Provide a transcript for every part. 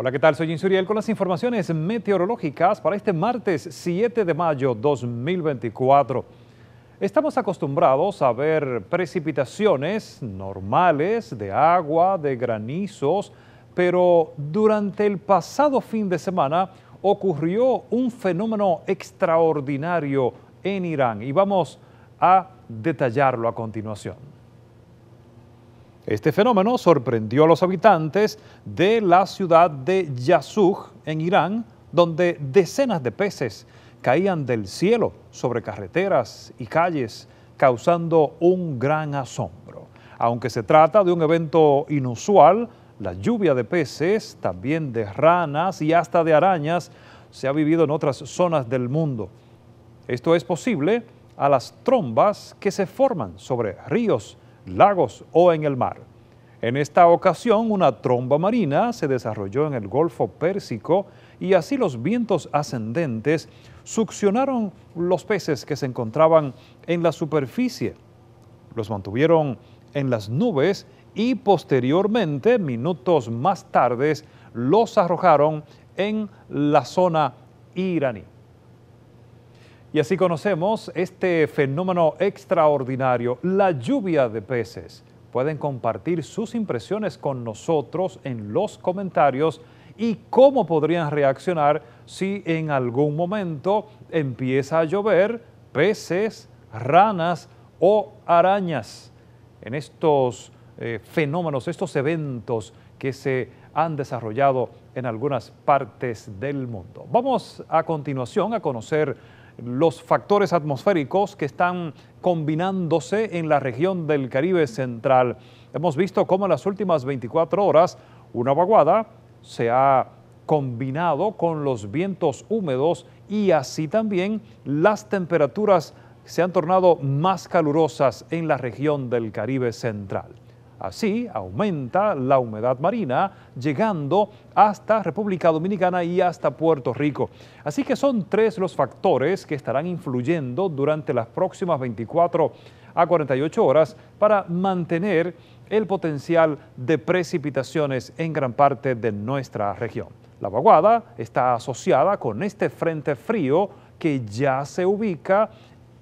Hola, ¿qué tal? Soy Insuriel con las informaciones meteorológicas para este martes 7 de mayo 2024. Estamos acostumbrados a ver precipitaciones normales de agua, de granizos, pero durante el pasado fin de semana ocurrió un fenómeno extraordinario en Irán y vamos a detallarlo a continuación. Este fenómeno sorprendió a los habitantes de la ciudad de Yasuj, en Irán, donde decenas de peces caían del cielo sobre carreteras y calles, causando un gran asombro. Aunque se trata de un evento inusual, la lluvia de peces, también de ranas y hasta de arañas, se ha vivido en otras zonas del mundo. Esto es posible a las trombas que se forman sobre ríos lagos o en el mar. En esta ocasión, una tromba marina se desarrolló en el Golfo Pérsico y así los vientos ascendentes succionaron los peces que se encontraban en la superficie. Los mantuvieron en las nubes y posteriormente, minutos más tarde, los arrojaron en la zona iraní. Y así conocemos este fenómeno extraordinario, la lluvia de peces. Pueden compartir sus impresiones con nosotros en los comentarios y cómo podrían reaccionar si en algún momento empieza a llover peces, ranas o arañas. En estos eh, fenómenos, estos eventos que se han desarrollado en algunas partes del mundo. Vamos a continuación a conocer los factores atmosféricos que están combinándose en la región del Caribe Central. Hemos visto cómo en las últimas 24 horas una vaguada se ha combinado con los vientos húmedos y así también las temperaturas se han tornado más calurosas en la región del Caribe Central. Así aumenta la humedad marina, llegando hasta República Dominicana y hasta Puerto Rico. Así que son tres los factores que estarán influyendo durante las próximas 24 a 48 horas para mantener el potencial de precipitaciones en gran parte de nuestra región. La vaguada está asociada con este frente frío que ya se ubica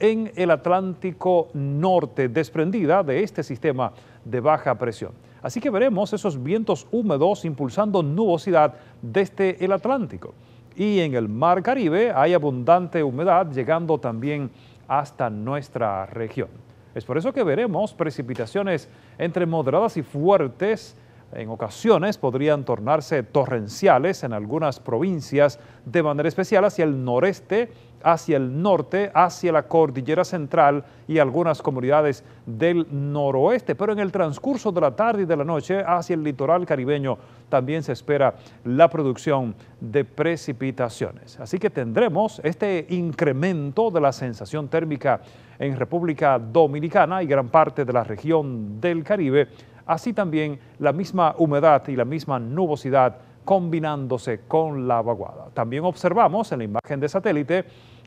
en el Atlántico Norte, desprendida de este sistema de baja presión. Así que veremos esos vientos húmedos impulsando nubosidad desde el Atlántico. Y en el Mar Caribe hay abundante humedad llegando también hasta nuestra región. Es por eso que veremos precipitaciones entre moderadas y fuertes en ocasiones podrían tornarse torrenciales en algunas provincias, de manera especial hacia el noreste, hacia el norte, hacia la cordillera central y algunas comunidades del noroeste. Pero en el transcurso de la tarde y de la noche, hacia el litoral caribeño, también se espera la producción de precipitaciones. Así que tendremos este incremento de la sensación térmica en República Dominicana y gran parte de la región del Caribe, Así también la misma humedad y la misma nubosidad combinándose con la vaguada. También observamos en la imagen de satélite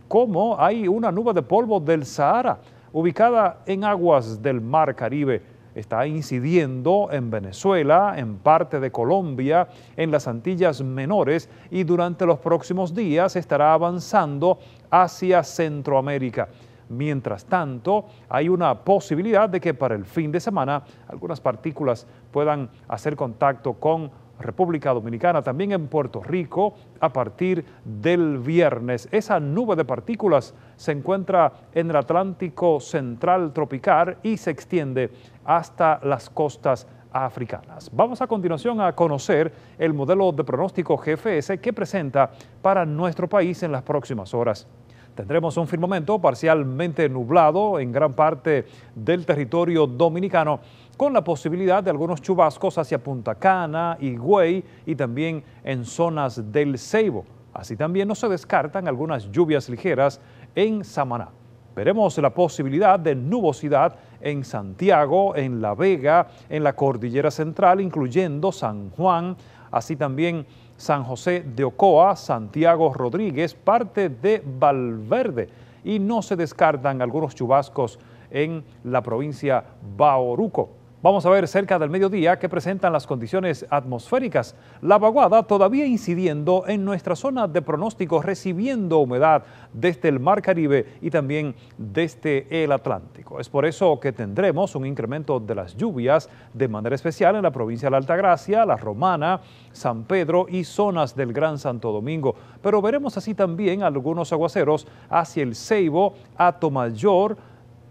cómo hay una nube de polvo del Sahara ubicada en aguas del Mar Caribe. Está incidiendo en Venezuela, en parte de Colombia, en las Antillas Menores y durante los próximos días estará avanzando hacia Centroamérica. Mientras tanto, hay una posibilidad de que para el fin de semana algunas partículas puedan hacer contacto con República Dominicana, también en Puerto Rico, a partir del viernes. Esa nube de partículas se encuentra en el Atlántico Central Tropical y se extiende hasta las costas africanas. Vamos a continuación a conocer el modelo de pronóstico GFS que presenta para nuestro país en las próximas horas. Tendremos un firmamento parcialmente nublado en gran parte del territorio dominicano, con la posibilidad de algunos chubascos hacia Punta Cana, Higüey y también en zonas del Ceibo. Así también no se descartan algunas lluvias ligeras en Samaná. Veremos la posibilidad de nubosidad en Santiago, en La Vega, en la Cordillera Central, incluyendo San Juan, así también San José de Ocoa, Santiago Rodríguez, parte de Valverde y no se descartan algunos chubascos en la provincia Baoruco. Vamos a ver cerca del mediodía qué presentan las condiciones atmosféricas. La vaguada todavía incidiendo en nuestra zona de pronóstico, recibiendo humedad desde el Mar Caribe y también desde el Atlántico. Es por eso que tendremos un incremento de las lluvias de manera especial en la provincia de la Altagracia, La Romana, San Pedro y zonas del Gran Santo Domingo. Pero veremos así también algunos aguaceros hacia el Ceibo, Atomayor,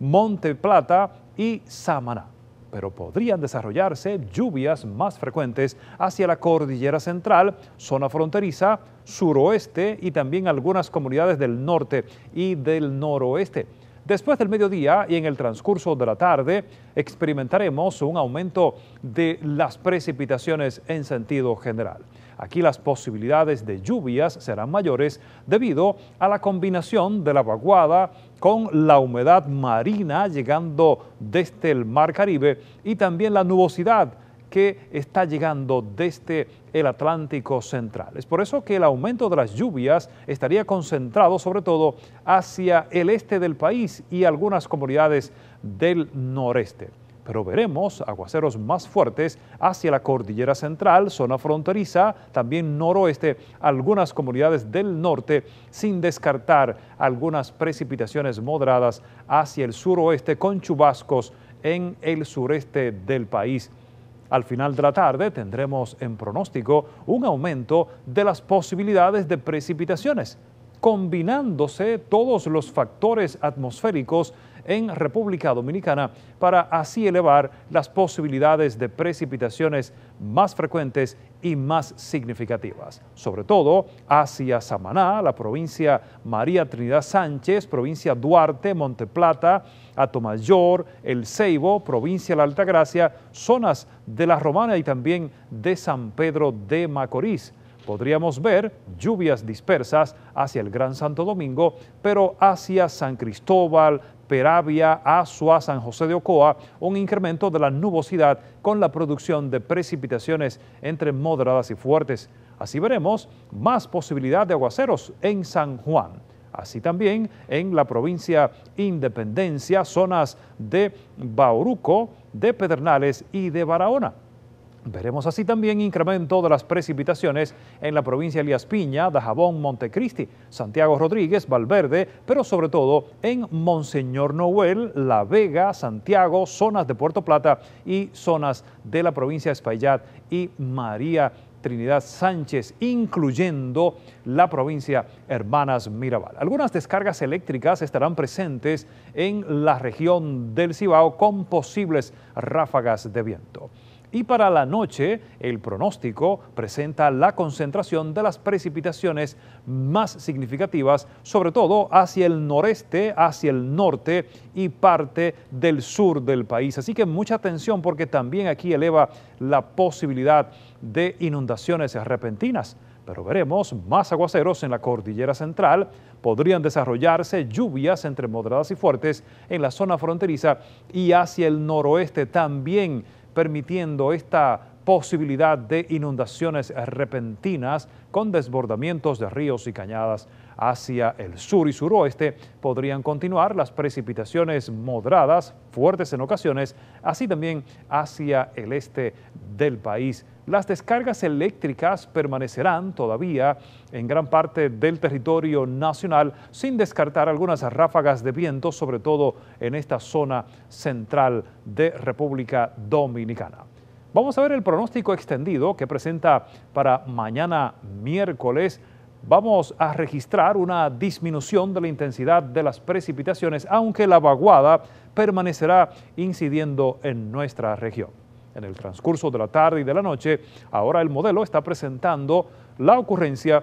Monte Plata y Samaná pero podrían desarrollarse lluvias más frecuentes hacia la cordillera central, zona fronteriza, suroeste y también algunas comunidades del norte y del noroeste. Después del mediodía y en el transcurso de la tarde experimentaremos un aumento de las precipitaciones en sentido general. Aquí las posibilidades de lluvias serán mayores debido a la combinación de la vaguada con la humedad marina llegando desde el Mar Caribe y también la nubosidad que está llegando desde el Atlántico Central. Es por eso que el aumento de las lluvias estaría concentrado sobre todo hacia el este del país y algunas comunidades del noreste pero veremos aguaceros más fuertes hacia la cordillera central, zona fronteriza, también noroeste, algunas comunidades del norte, sin descartar algunas precipitaciones moderadas hacia el suroeste con chubascos en el sureste del país. Al final de la tarde tendremos en pronóstico un aumento de las posibilidades de precipitaciones, combinándose todos los factores atmosféricos en República Dominicana para así elevar las posibilidades de precipitaciones más frecuentes y más significativas, sobre todo hacia Samaná, la provincia María Trinidad Sánchez, provincia Duarte, Monteplata, Atomayor, El Ceibo, provincia La Altagracia, zonas de La Romana y también de San Pedro de Macorís podríamos ver lluvias dispersas hacia el Gran Santo Domingo, pero hacia San Cristóbal, Peravia, Asua, San José de Ocoa, un incremento de la nubosidad con la producción de precipitaciones entre moderadas y fuertes. Así veremos más posibilidad de aguaceros en San Juan. Así también en la provincia Independencia, zonas de Bauruco, de Pedernales y de Barahona. Veremos así también incremento de las precipitaciones en la provincia de Elías Piña, Dajabón, Montecristi, Santiago Rodríguez, Valverde, pero sobre todo en Monseñor Noel, La Vega, Santiago, zonas de Puerto Plata y zonas de la provincia de Espaillat y María Trinidad Sánchez, incluyendo la provincia Hermanas Mirabal. Algunas descargas eléctricas estarán presentes en la región del Cibao con posibles ráfagas de viento y para la noche el pronóstico presenta la concentración de las precipitaciones más significativas, sobre todo hacia el noreste, hacia el norte y parte del sur del país. Así que mucha atención porque también aquí eleva la posibilidad de inundaciones repentinas pero veremos más aguaceros en la cordillera central. Podrían desarrollarse lluvias entre moderadas y fuertes en la zona fronteriza y hacia el noroeste también permitiendo esta posibilidad de inundaciones repentinas con desbordamientos de ríos y cañadas hacia el sur y suroeste podrían continuar las precipitaciones moderadas, fuertes en ocasiones, así también hacia el este del país. Las descargas eléctricas permanecerán todavía en gran parte del territorio nacional, sin descartar algunas ráfagas de viento, sobre todo en esta zona central de República Dominicana. Vamos a ver el pronóstico extendido que presenta para mañana miércoles vamos a registrar una disminución de la intensidad de las precipitaciones, aunque la vaguada permanecerá incidiendo en nuestra región. En el transcurso de la tarde y de la noche, ahora el modelo está presentando la ocurrencia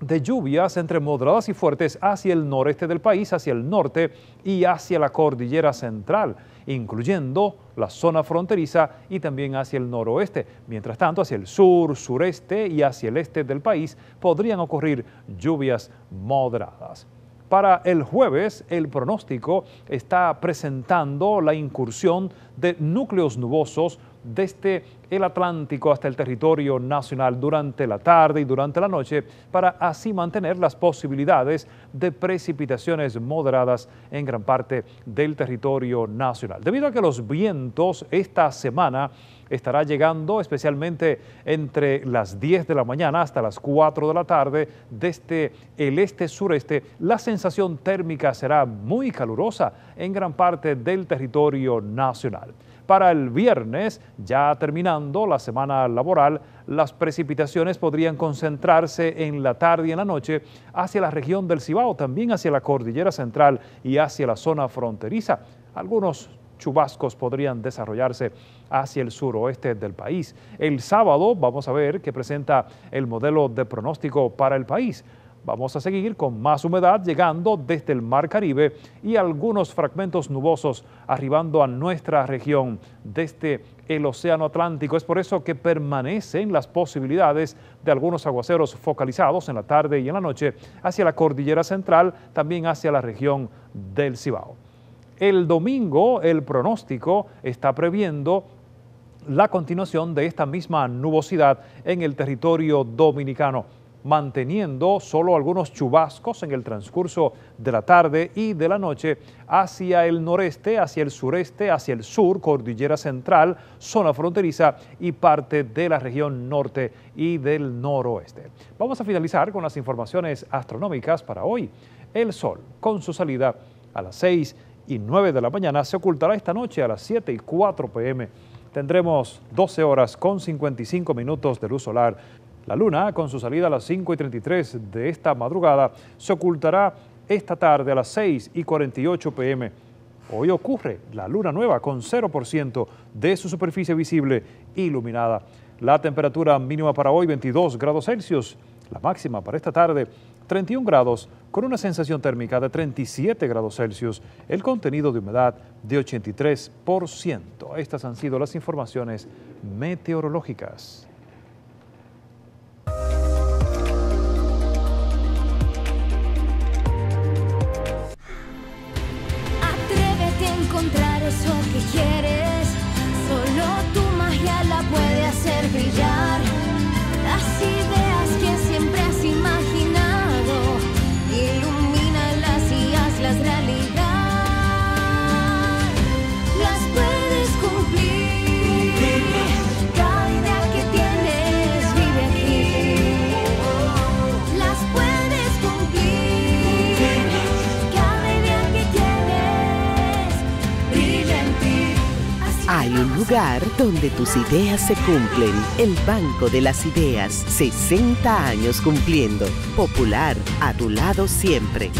de lluvias entre moderadas y fuertes hacia el noreste del país, hacia el norte y hacia la cordillera central, incluyendo la zona fronteriza y también hacia el noroeste. Mientras tanto, hacia el sur, sureste y hacia el este del país podrían ocurrir lluvias moderadas. Para el jueves, el pronóstico está presentando la incursión de núcleos nubosos desde el Atlántico hasta el territorio nacional durante la tarde y durante la noche para así mantener las posibilidades de precipitaciones moderadas en gran parte del territorio nacional. Debido a que los vientos esta semana estará llegando especialmente entre las 10 de la mañana hasta las 4 de la tarde desde el este-sureste, la sensación térmica será muy calurosa en gran parte del territorio nacional. Para el viernes, ya terminando la semana laboral, las precipitaciones podrían concentrarse en la tarde y en la noche hacia la región del Cibao, también hacia la cordillera central y hacia la zona fronteriza. Algunos chubascos podrían desarrollarse hacia el suroeste del país. El sábado vamos a ver que presenta el modelo de pronóstico para el país. Vamos a seguir con más humedad llegando desde el Mar Caribe y algunos fragmentos nubosos arribando a nuestra región desde el Océano Atlántico. Es por eso que permanecen las posibilidades de algunos aguaceros focalizados en la tarde y en la noche hacia la cordillera central, también hacia la región del Cibao. El domingo el pronóstico está previendo la continuación de esta misma nubosidad en el territorio dominicano manteniendo solo algunos chubascos en el transcurso de la tarde y de la noche hacia el noreste, hacia el sureste, hacia el sur, cordillera central, zona fronteriza y parte de la región norte y del noroeste. Vamos a finalizar con las informaciones astronómicas para hoy. El Sol, con su salida a las 6 y 9 de la mañana, se ocultará esta noche a las 7 y 4 pm. Tendremos 12 horas con 55 minutos de luz solar la luna, con su salida a las 5 y 33 de esta madrugada, se ocultará esta tarde a las 6 y 48 pm. Hoy ocurre la luna nueva con 0% de su superficie visible iluminada. La temperatura mínima para hoy 22 grados Celsius, la máxima para esta tarde 31 grados con una sensación térmica de 37 grados Celsius, el contenido de humedad de 83%. Estas han sido las informaciones meteorológicas. lugar donde tus ideas se cumplen. El Banco de las Ideas, 60 años cumpliendo. Popular, a tu lado siempre.